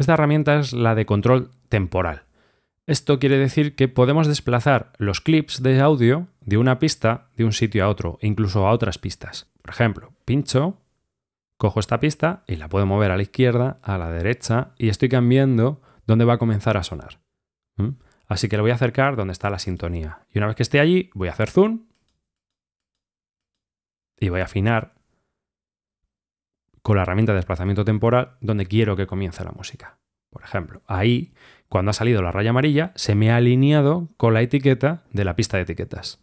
Esta herramienta es la de control temporal. Esto quiere decir que podemos desplazar los clips de audio de una pista de un sitio a otro, incluso a otras pistas. Por ejemplo, pincho, cojo esta pista y la puedo mover a la izquierda, a la derecha y estoy cambiando dónde va a comenzar a sonar. ¿Mm? Así que le voy a acercar donde está la sintonía. Y una vez que esté allí, voy a hacer zoom y voy a afinar con la herramienta de desplazamiento temporal donde quiero que comience la música. Por ejemplo, ahí, cuando ha salido la raya amarilla, se me ha alineado con la etiqueta de la pista de etiquetas.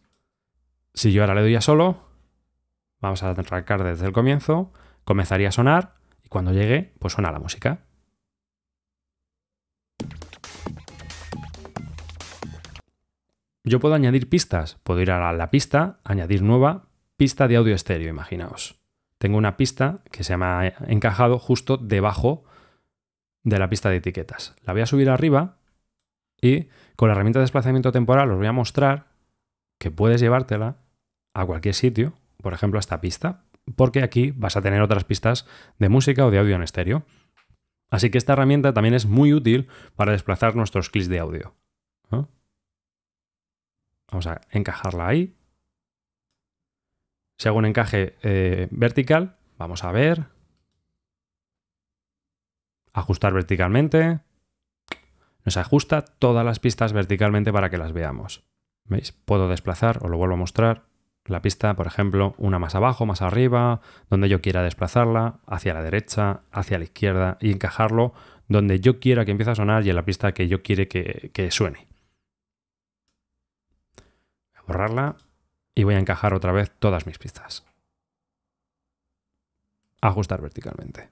Si yo ahora le doy a solo, vamos a arrancar desde el comienzo, comenzaría a sonar y cuando llegue, pues suena la música. Yo puedo añadir pistas, puedo ir a la pista, añadir nueva, pista de audio estéreo, imaginaos tengo una pista que se me ha encajado justo debajo de la pista de etiquetas. La voy a subir arriba y con la herramienta de desplazamiento temporal os voy a mostrar que puedes llevártela a cualquier sitio, por ejemplo a esta pista, porque aquí vas a tener otras pistas de música o de audio en estéreo. Así que esta herramienta también es muy útil para desplazar nuestros clics de audio. Vamos a encajarla ahí si hago un encaje eh, vertical, vamos a ver. Ajustar verticalmente. Nos ajusta todas las pistas verticalmente para que las veamos. ¿Veis? Puedo desplazar, os lo vuelvo a mostrar. La pista, por ejemplo, una más abajo, más arriba, donde yo quiera desplazarla, hacia la derecha, hacia la izquierda y encajarlo donde yo quiera que empiece a sonar y en la pista que yo quiere que, que suene. a borrarla y voy a encajar otra vez todas mis pistas. Ajustar verticalmente.